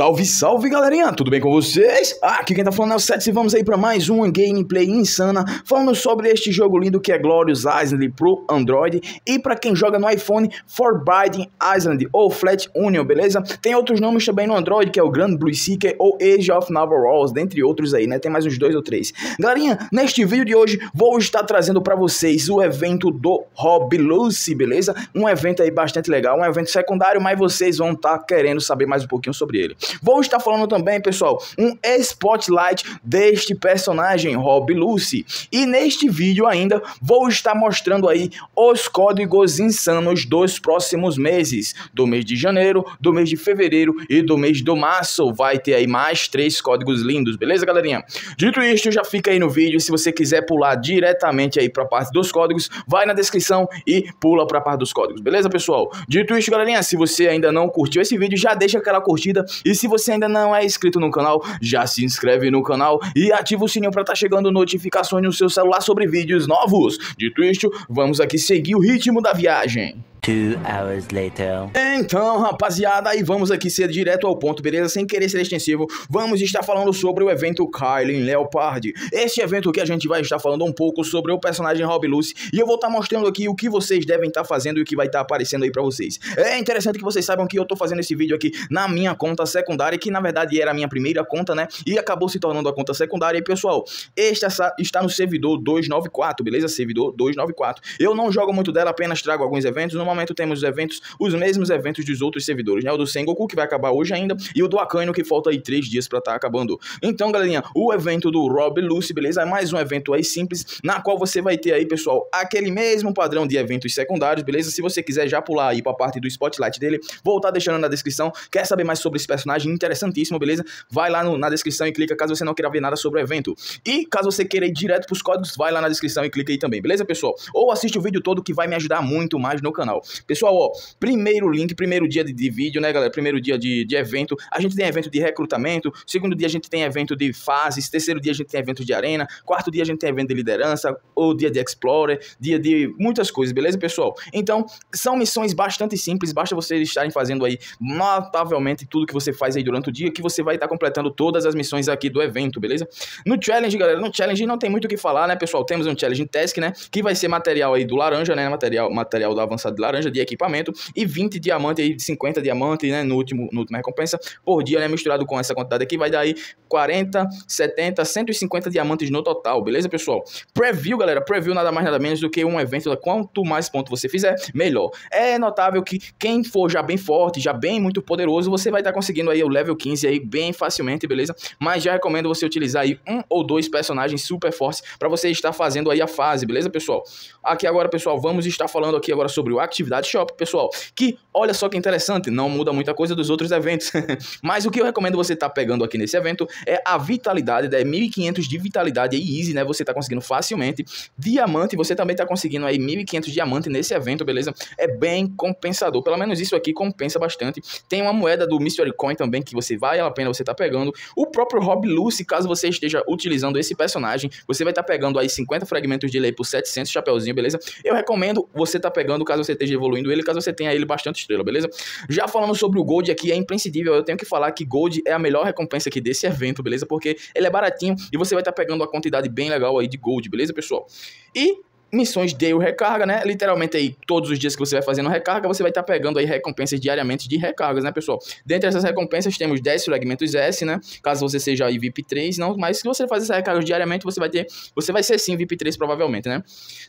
Salve, salve galerinha, tudo bem com vocês? Ah, aqui quem tá falando é o Sets e vamos aí para mais uma gameplay insana falando sobre este jogo lindo que é Glorious Island pro Android e para quem joga no iPhone, Forbidden Island ou Flat Union, beleza? Tem outros nomes também no Android que é o Grand Blue Seeker ou Age of Navarros, dentre outros aí, né? Tem mais uns dois ou três. Galerinha, neste vídeo de hoje vou estar trazendo para vocês o evento do Hobby Lucy, beleza? Um evento aí bastante legal, um evento secundário, mas vocês vão estar tá querendo saber mais um pouquinho sobre ele. Vou estar falando também, pessoal, um spotlight deste personagem, Rob Lucy. E neste vídeo ainda vou estar mostrando aí os códigos insanos dos próximos meses, do mês de janeiro, do mês de fevereiro e do mês do março. Vai ter aí mais três códigos lindos, beleza, galerinha? Dito isto, já fica aí no vídeo. Se você quiser pular diretamente aí para a parte dos códigos, vai na descrição e pula para a parte dos códigos, beleza, pessoal? Dito isto, galerinha, se você ainda não curtiu esse vídeo, já deixa aquela curtida e se você ainda não é inscrito no canal, já se inscreve no canal e ativa o sininho para estar tá chegando notificações no seu celular sobre vídeos novos. Dito isto, vamos aqui seguir o ritmo da viagem. Two hours later. Então, rapaziada, e vamos aqui ser direto ao ponto, beleza? Sem querer ser extensivo, vamos estar falando sobre o evento Kylie Leopard. Este evento que a gente vai estar falando um pouco sobre o personagem Rob Lucy e eu vou estar mostrando aqui o que vocês devem estar fazendo e o que vai estar aparecendo aí pra vocês. É interessante que vocês saibam que eu tô fazendo esse vídeo aqui na minha conta secundária, que na verdade era a minha primeira conta, né? E acabou se tornando a conta secundária. E pessoal, este está no servidor 294, beleza? Servidor 294. Eu não jogo muito dela, apenas trago alguns eventos numa momento temos os eventos, os mesmos eventos dos outros servidores, né? O do Sengoku, que vai acabar hoje ainda, e o do Akainu, que falta aí três dias para estar tá acabando. Então, galerinha, o evento do Rob Lucy, beleza? É mais um evento aí simples, na qual você vai ter aí, pessoal, aquele mesmo padrão de eventos secundários, beleza? Se você quiser já pular aí pra parte do spotlight dele, vou estar tá deixando na descrição. Quer saber mais sobre esse personagem? Interessantíssimo, beleza? Vai lá no, na descrição e clica caso você não queira ver nada sobre o evento. E caso você queira ir direto pros códigos, vai lá na descrição e clica aí também, beleza, pessoal? Ou assiste o vídeo todo que vai me ajudar muito mais no canal. Pessoal, ó, primeiro link, primeiro dia de, de vídeo, né, galera? Primeiro dia de, de evento. A gente tem evento de recrutamento, segundo dia a gente tem evento de fases, terceiro dia a gente tem evento de arena, quarto dia a gente tem evento de liderança, ou dia de explorer, dia de muitas coisas, beleza, pessoal? Então, são missões bastante simples, basta vocês estarem fazendo aí notavelmente tudo que você faz aí durante o dia, que você vai estar completando todas as missões aqui do evento, beleza? No challenge, galera, no challenge não tem muito o que falar, né, pessoal? Temos um challenge task, né, que vai ser material aí do laranja, né, material, material do avançado de laranja, laranja de equipamento e 20 diamantes, e 50 diamantes, né, no último, no último recompensa por dia, né, misturado com essa quantidade aqui, vai dar aí 40, 70, 150 diamantes no total, beleza, pessoal? Preview, galera, preview nada mais nada menos do que um evento, quanto mais ponto você fizer, melhor. É notável que quem for já bem forte, já bem muito poderoso, você vai estar tá conseguindo aí o level 15 aí bem facilmente, beleza? Mas já recomendo você utilizar aí um ou dois personagens super fortes para você estar fazendo aí a fase, beleza, pessoal? Aqui agora, pessoal, vamos estar falando aqui agora sobre o Act Atividade Shop, pessoal. Que, olha só que interessante, não muda muita coisa dos outros eventos. Mas o que eu recomendo você estar tá pegando aqui nesse evento é a vitalidade, né? 1.500 de vitalidade e é easy, né? Você está conseguindo facilmente. Diamante, você também está conseguindo aí 1.500 diamante nesse evento, beleza? É bem compensador. Pelo menos isso aqui compensa bastante. Tem uma moeda do Mystery Coin também que você vale a pena você estar tá pegando. O próprio Rob Lucy, caso você esteja utilizando esse personagem, você vai estar tá pegando aí 50 fragmentos de lei por 700 chapeuzinho, beleza? Eu recomendo você estar tá pegando caso você esteja evoluindo ele, caso você tenha ele bastante estrela, beleza? Já falando sobre o Gold aqui, é imprescindível, eu tenho que falar que Gold é a melhor recompensa aqui desse evento, beleza? Porque ele é baratinho e você vai estar tá pegando uma quantidade bem legal aí de Gold, beleza, pessoal? E missões de recarga, né? Literalmente aí, todos os dias que você vai fazendo recarga, você vai estar tá pegando aí recompensas diariamente de recargas, né, pessoal? Dentre essas recompensas, temos 10 fragmentos S, né? Caso você seja aí VIP 3, não, mas se você fazer essa recarga diariamente, você vai ter, você vai ser sim VIP 3 provavelmente, né?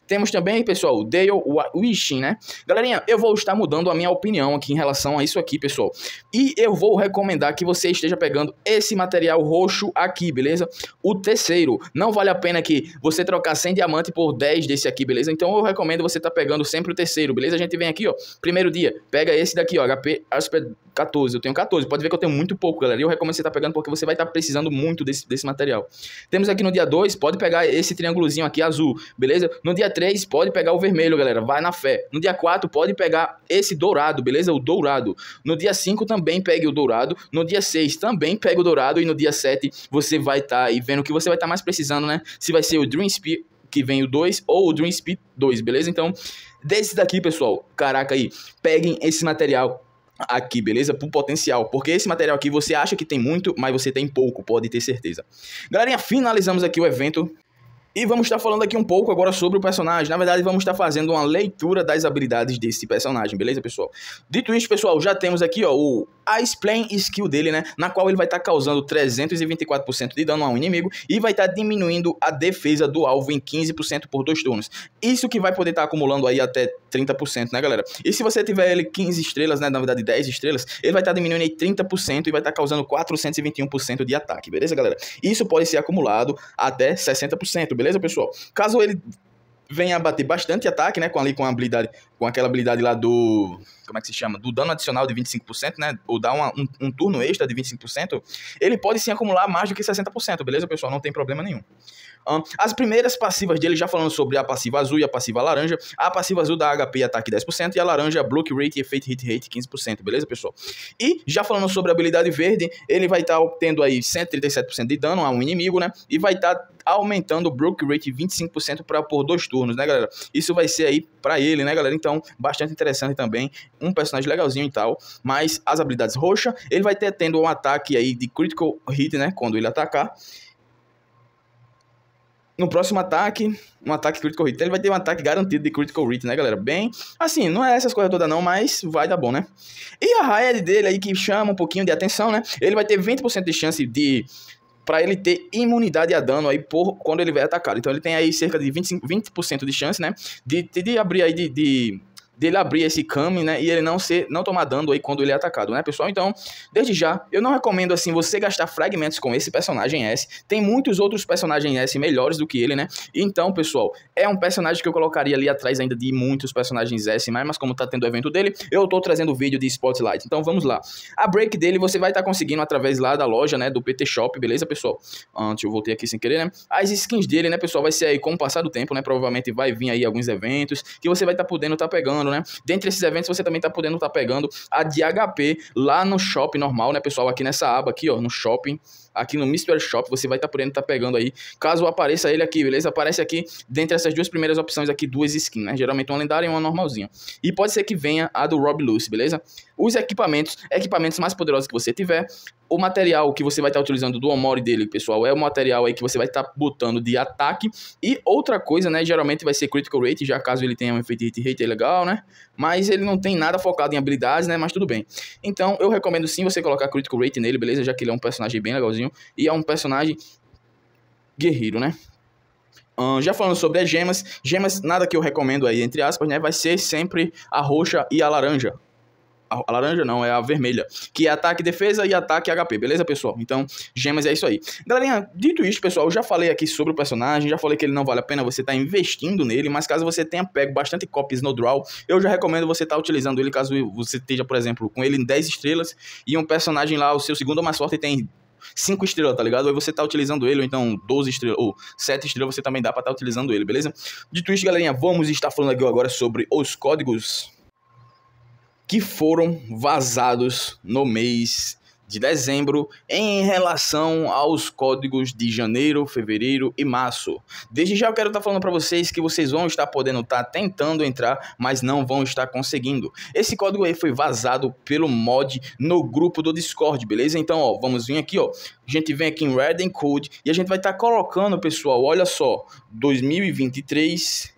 Temos também, pessoal, o Dale Wishing, né? Galerinha, eu vou estar mudando a minha opinião aqui em relação a isso aqui, pessoal. E eu vou recomendar que você esteja pegando esse material roxo aqui, beleza? O terceiro, não vale a pena que você trocar 100 diamante por 10 desse aqui, aqui, beleza? Então eu recomendo você estar tá pegando sempre o terceiro, beleza? A gente vem aqui, ó, primeiro dia, pega esse daqui, ó, HP Asper 14. Eu tenho 14, pode ver que eu tenho muito pouco, galera. E eu recomendo você estar tá pegando porque você vai estar tá precisando muito desse, desse material. Temos aqui no dia 2, pode pegar esse triângulozinho aqui azul, beleza? No dia 3, pode pegar o vermelho, galera, vai na fé. No dia 4, pode pegar esse dourado, beleza? O dourado. No dia 5 também pegue o dourado, no dia 6 também pegue o dourado e no dia 7 você vai estar tá aí vendo o que você vai estar tá mais precisando, né? Se vai ser o Dream Spear que vem o 2, ou o Dream Speed 2, beleza? Então, desse daqui, pessoal, caraca aí, peguem esse material aqui, beleza? Pro potencial, porque esse material aqui você acha que tem muito, mas você tem pouco, pode ter certeza. Galerinha, finalizamos aqui o evento. E vamos estar falando aqui um pouco agora sobre o personagem. Na verdade, vamos estar fazendo uma leitura das habilidades desse personagem, beleza, pessoal? Dito isso, pessoal, já temos aqui, ó, o a Splain Skill dele, né? Na qual ele vai estar tá causando 324% de dano a um inimigo e vai estar tá diminuindo a defesa do alvo em 15% por dois turnos. Isso que vai poder estar tá acumulando aí até 30%, né, galera? E se você tiver ele 15 estrelas, né? Na verdade, 10 estrelas, ele vai estar tá diminuindo aí 30% e vai estar tá causando 421% de ataque, beleza, galera? Isso pode ser acumulado até 60%, beleza, pessoal? Caso ele venha a bater bastante ataque, né? Com ali com a habilidade com aquela habilidade lá do. Como é que se chama? Do dano adicional de 25%, né? Ou dar uma, um, um, turno extra de 25%, ele pode sim acumular mais do que 60%, beleza, pessoal? Não tem problema nenhum. as primeiras passivas dele, já falando sobre a passiva azul e a passiva laranja, a passiva azul dá HP e ataque 10% e a laranja block rate e efeito hit rate 15%, beleza, pessoal? E já falando sobre a habilidade verde, ele vai estar tá obtendo aí 137% de dano a um inimigo, né? E vai estar tá aumentando o block rate 25% para por dois turnos, né, galera? Isso vai ser aí para ele, né, galera? Então, então, bastante interessante também. Um personagem legalzinho e tal. Mas as habilidades roxa, ele vai ter tendo um ataque aí de critical hit, né? Quando ele atacar. No próximo ataque, um ataque critical hit. ele vai ter um ataque garantido de critical hit, né, galera? Bem, assim, não é essas coisas todas não, mas vai dar bom, né? E a raia dele aí que chama um pouquinho de atenção, né? Ele vai ter 20% de chance de para ele ter imunidade a dano aí por quando ele vai atacado. Então ele tem aí cerca de 25, 20% de chance, né? De, de, de abrir aí de, de dele abrir esse caminho, né? E ele não ser, não tomar dano aí quando ele é atacado, né, pessoal? Então, desde já, eu não recomendo assim você gastar fragmentos com esse personagem S. Tem muitos outros personagens S melhores do que ele, né? Então, pessoal, é um personagem que eu colocaria ali atrás ainda de muitos personagens S, mas como tá tendo o evento dele, eu tô trazendo o vídeo de Spotlight. Então, vamos lá. A break dele você vai estar tá conseguindo através lá da loja, né, do PT Shop, beleza, pessoal? Antes eu voltei aqui sem querer, né? As skins dele, né, pessoal, vai ser aí com o passar do tempo, né? Provavelmente vai vir aí alguns eventos que você vai estar tá podendo estar tá pegando né? Dentre esses eventos, você também tá podendo estar tá pegando a de HP lá no shopping normal, né, pessoal? Aqui nessa aba aqui, ó, no shopping aqui no Mystery Shop. Você vai estar tá podendo estar tá pegando aí, caso apareça ele aqui, beleza? Aparece aqui, dentre essas duas primeiras opções aqui, duas skins, né? Geralmente uma lendária e uma normalzinha. E pode ser que venha a do Rob Luce, beleza? Os equipamentos, equipamentos mais poderosos que você tiver, o material que você vai estar tá utilizando do Omori dele, pessoal, é o material aí que você vai estar tá botando de ataque. E outra coisa, né, geralmente vai ser Critical Rate, já caso ele tenha um efeito hit rate, legal, né? Mas ele não tem nada focado em habilidades, né, mas tudo bem. Então, eu recomendo sim você colocar Critical Rate nele, beleza? Já que ele é um personagem bem legalzinho sozinho. E é um personagem guerreiro, né? Um, já falando sobre as gemas, gemas, nada que eu recomendo aí, entre aspas, né? Vai ser sempre a roxa e a laranja. A, a laranja não, é a vermelha. Que é ataque, defesa e ataque HP, beleza, pessoal? Então, gemas é isso aí. Galerinha, dito isso, pessoal, eu já falei aqui sobre o personagem, já falei que ele não vale a pena você estar tá investindo nele, mas caso você tenha pego bastante copies no draw, eu já recomendo você estar tá utilizando ele caso você esteja, por exemplo, com ele em 10 estrelas e um personagem lá, o seu segundo mais forte tem 5 estrelas, tá ligado? Aí você tá utilizando ele, ou então 12 estrelas, ou 7 estrelas, você também dá pra estar tá utilizando ele, beleza? De isso, galerinha, vamos estar falando aqui agora sobre os códigos que foram vazados no mês de dezembro em relação aos códigos de janeiro, fevereiro e março. Desde já eu quero estar tá falando para vocês que vocês vão estar podendo estar tá tentando entrar, mas não vão estar conseguindo. Esse código aí foi vazado pelo mod no grupo do Discord, beleza? Então, ó, vamos vir aqui, ó. A gente vem aqui em Red Code e a gente vai estar tá colocando, pessoal, olha só, 2023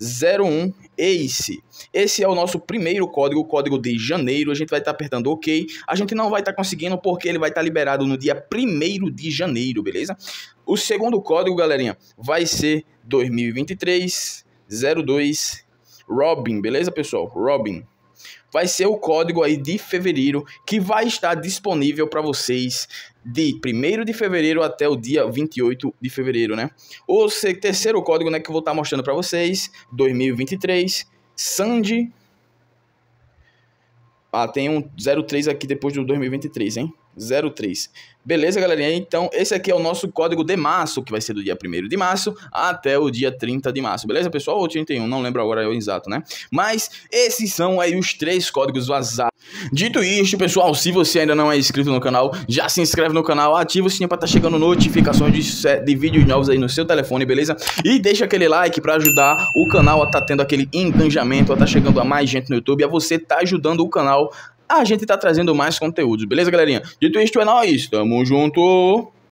01 ACE. Esse é o nosso primeiro código, o código de janeiro. A gente vai estar tá apertando OK. A gente não vai estar tá conseguindo porque ele vai estar tá liberado no dia 1 de janeiro, beleza? O segundo código, galerinha, vai ser 2023 02 Robin, beleza, pessoal? Robin vai ser o código aí de fevereiro que vai estar disponível para vocês de 1 de fevereiro até o dia 28 de fevereiro, né? O terceiro código, né, que eu vou estar tá mostrando para vocês, 2023, Sandy. Ah, tem um 03 aqui depois do 2023, hein? 03. Beleza, galerinha? Então, esse aqui é o nosso código de março, que vai ser do dia 1 de março até o dia 30 de março, beleza, pessoal? Ou 31, não lembro agora o exato, né? Mas esses são aí os três códigos vazados. Dito isto, pessoal, se você ainda não é inscrito no canal, já se inscreve no canal, ativa o sininho para estar tá chegando notificações de, de vídeos novos aí no seu telefone, beleza? E deixa aquele like para ajudar o canal a estar tá tendo aquele engajamento, a estar tá chegando a mais gente no YouTube, a você tá ajudando o canal a gente tá trazendo mais conteúdo, beleza, galerinha? Dito isto, é nóis. Tamo junto.